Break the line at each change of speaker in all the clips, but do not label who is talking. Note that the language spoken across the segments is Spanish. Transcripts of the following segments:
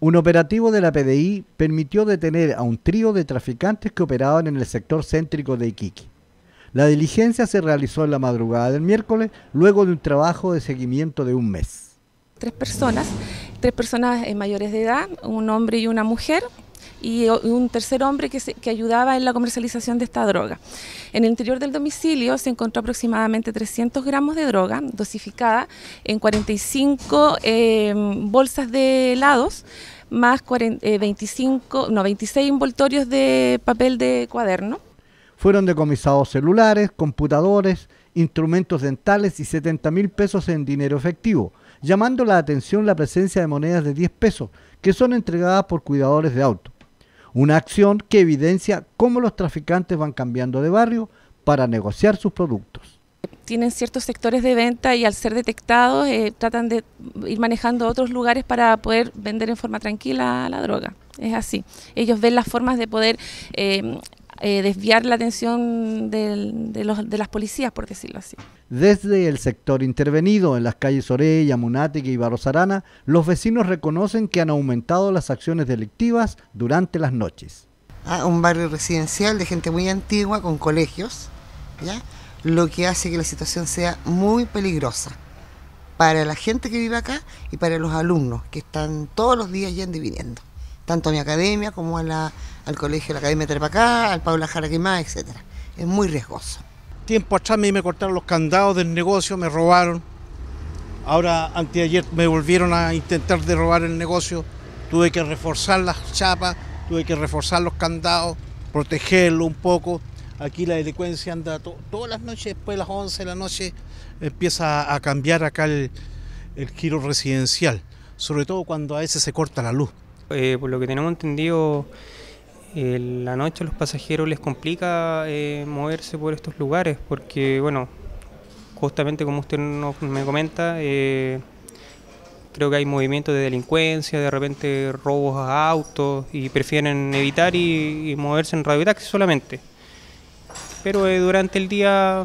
Un operativo de la PDI permitió detener a un trío de traficantes que operaban en el sector céntrico de Iquique. La diligencia se realizó en la madrugada del miércoles, luego de un trabajo de seguimiento de un mes.
Tres personas, tres personas eh, mayores de edad, un hombre y una mujer, y un tercer hombre que, ayudaba en la comercialización de esta droga. En el interior del domicilio se encontró aproximadamente 300 gramos de droga dosificada en 45 em, bolsas de helados más 40, 26 eh, envoltorios de papel de cuaderno.
Fueron decomisados celulares, computadores, instrumentos dentales y 70 mil pesos en dinero efectivo, llamando la atención la presencia de monedas de 10 pesos que son entregadas por cuidadores de auto. Una acción que evidencia cómo los traficantes van cambiando de barrio para negociar sus productos.
Tienen ciertos sectores de venta y al ser detectados eh, tratan de ir manejando otros lugares para poder vender en forma tranquila la droga. Es así. Ellos ven las formas de poder eh, eh, desviar la atención de, las policías, por decirlo así.
Desde el sector intervenido, en las calles Orella, Munátegui y Barrosarana, los vecinos reconocen que han aumentado las acciones delictivas durante las noches.
Ah, un barrio residencial de gente muy antigua, con colegios, lo que hace que la situación sea muy peligrosa para la gente que vive acá y para los alumnos que están todos los días yendo y viniendo tanto a mi academia como al colegio de la Academia de Trepacá, al Paula Jaraquimá, etc. Es muy riesgoso. Tiempo atrás me, cortaron los candados del negocio, me
robaron. Ahora, anteayer, me volvieron a intentar de robar el negocio. Tuve que reforzar las chapas, tuve que reforzar los candados, protegerlo un poco. Aquí la delincuencia anda todas las noches, después de las 11 de la noche, empieza a cambiar acá el giro residencial, sobre todo cuando a veces se corta
la luz. Eh, por lo que tenemos entendido, eh, la noche a los pasajeros les complica eh, moverse por estos lugares porque, bueno, justamente como usted me comenta, creo que hay movimientos de delincuencia, de repente robos a autos y prefieren evitar y, moverse en radio taxi solamente. Pero durante el día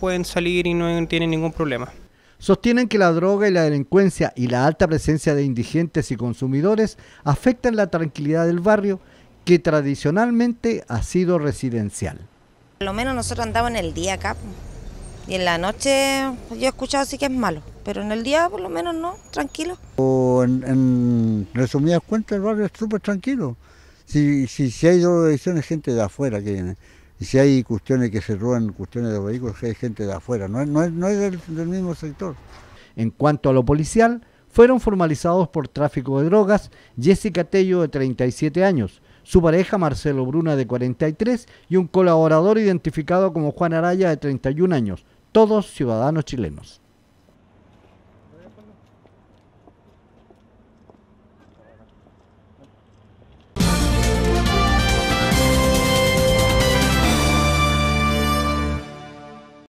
pueden salir y no tienen ningún problema
sostienen que la droga y la delincuencia y la alta presencia de indigentes y consumidores afectan la tranquilidad del barrio que tradicionalmente ha sido residencial.
Por lo menos nosotros andamos en el día acá y en la noche yo he escuchado sí que es malo, pero en el día por lo menos no, tranquilo.
O en, resumidas cuentas el barrio es súper tranquilo. Si, si, si hay drogadicción es gente de afuera que viene. Y si hay cuestiones que se roban, cuestiones de vehículos, hay gente de afuera, no, es del, del mismo sector. En cuanto a lo policial, fueron formalizados por tráfico de drogas Jessica Tello de 37 años, su pareja Marcelo Bruna de 43 y un colaborador identificado como Juan Araya de 31 años, todos ciudadanos chilenos.